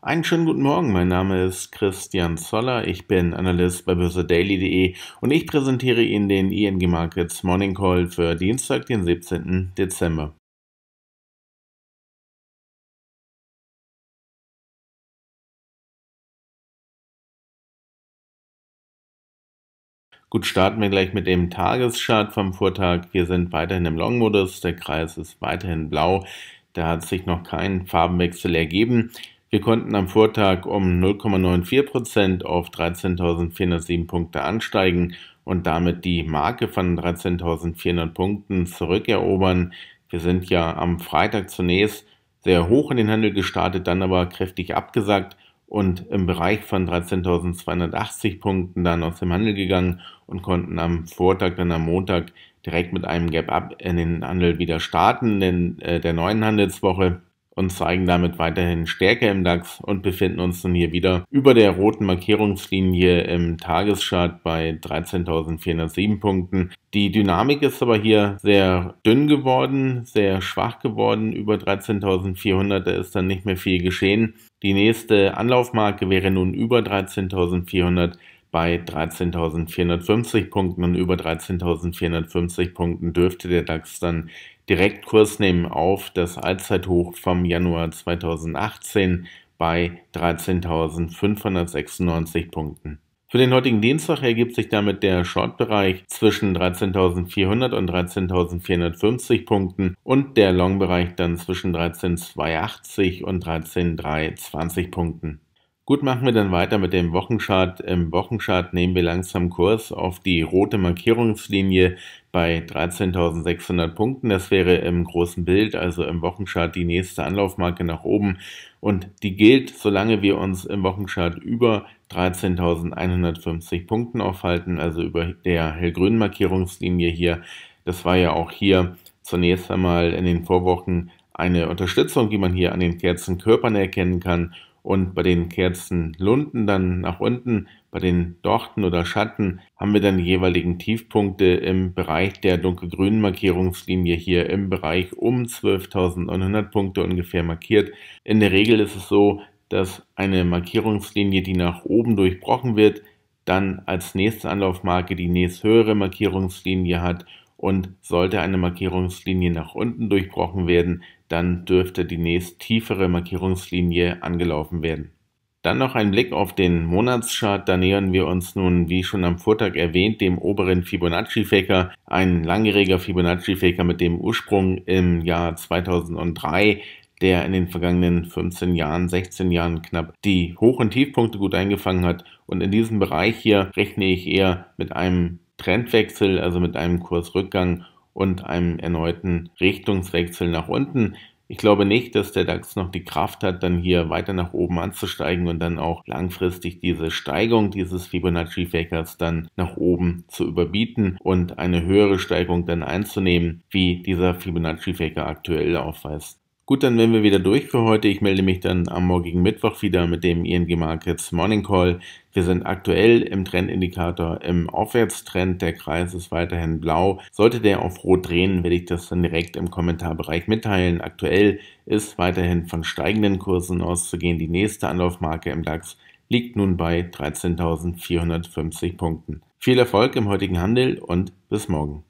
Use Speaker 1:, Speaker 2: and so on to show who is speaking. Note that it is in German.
Speaker 1: Einen schönen guten Morgen, mein Name ist Christian Zoller, ich bin Analyst bei börsedaily.de und ich präsentiere Ihnen den ING Markets Morning Call für Dienstag, den 17. Dezember. Gut, starten wir gleich mit dem Tageschart vom Vortag. Wir sind weiterhin im Long-Modus, der Kreis ist weiterhin blau, da hat sich noch kein Farbenwechsel ergeben. Wir konnten am Vortag um 0,94 auf 13.407 Punkte ansteigen und damit die Marke von 13.400 Punkten zurückerobern. Wir sind ja am Freitag zunächst sehr hoch in den Handel gestartet, dann aber kräftig abgesackt und im Bereich von 13.280 Punkten dann aus dem Handel gegangen und konnten am Vortag, dann am Montag direkt mit einem Gap-Up in den Handel wieder starten, in äh, der neuen Handelswoche und zeigen damit weiterhin Stärke im DAX und befinden uns nun hier wieder über der roten Markierungslinie im Tageschart bei 13.407 Punkten. Die Dynamik ist aber hier sehr dünn geworden, sehr schwach geworden. Über 13.400, da ist dann nicht mehr viel geschehen. Die nächste Anlaufmarke wäre nun über 13.400 bei 13.450 Punkten und über 13.450 Punkten dürfte der DAX dann direkt Kurs nehmen auf das Allzeithoch vom Januar 2018 bei 13.596 Punkten. Für den heutigen Dienstag ergibt sich damit der Short-Bereich zwischen 13.400 und 13.450 Punkten und der Long-Bereich dann zwischen 13.280 und 13.320 Punkten. Gut, machen wir dann weiter mit dem Wochenchart. Im Wochenchart nehmen wir langsam Kurs auf die rote Markierungslinie bei 13.600 Punkten. Das wäre im großen Bild, also im Wochenchart, die nächste Anlaufmarke nach oben. Und die gilt, solange wir uns im Wochenchart über 13.150 Punkten aufhalten, also über der hellgrünen Markierungslinie hier. Das war ja auch hier zunächst einmal in den Vorwochen eine Unterstützung, die man hier an den Kerzenkörpern erkennen kann und bei den Kerzenlunden dann nach unten, bei den Dochten oder Schatten haben wir dann die jeweiligen Tiefpunkte im Bereich der dunkelgrünen Markierungslinie hier im Bereich um 12.900 Punkte ungefähr markiert. In der Regel ist es so, dass eine Markierungslinie, die nach oben durchbrochen wird, dann als nächste Anlaufmarke die nächsthöhere Markierungslinie hat und sollte eine Markierungslinie nach unten durchbrochen werden, dann dürfte die nächst tiefere Markierungslinie angelaufen werden. Dann noch ein Blick auf den Monatschart. Da nähern wir uns nun, wie schon am Vortag erwähnt, dem oberen Fibonacci-Faker. Ein langjähriger Fibonacci-Faker mit dem Ursprung im Jahr 2003, der in den vergangenen 15 Jahren, 16 Jahren knapp die Hoch- und Tiefpunkte gut eingefangen hat. Und in diesem Bereich hier rechne ich eher mit einem Trendwechsel, also mit einem Kursrückgang und einem erneuten Richtungswechsel nach unten. Ich glaube nicht, dass der DAX noch die Kraft hat, dann hier weiter nach oben anzusteigen und dann auch langfristig diese Steigung dieses fibonacci fakers dann nach oben zu überbieten und eine höhere Steigung dann einzunehmen, wie dieser fibonacci faker aktuell aufweist. Gut, dann wären wir wieder durch für heute. Ich melde mich dann am morgigen Mittwoch wieder mit dem ING Markets Morning Call. Wir sind aktuell im Trendindikator im Aufwärtstrend. Der Kreis ist weiterhin blau. Sollte der auf Rot drehen, werde ich das dann direkt im Kommentarbereich mitteilen. Aktuell ist weiterhin von steigenden Kursen auszugehen. Die nächste Anlaufmarke im DAX liegt nun bei 13.450 Punkten. Viel Erfolg im heutigen Handel und bis morgen.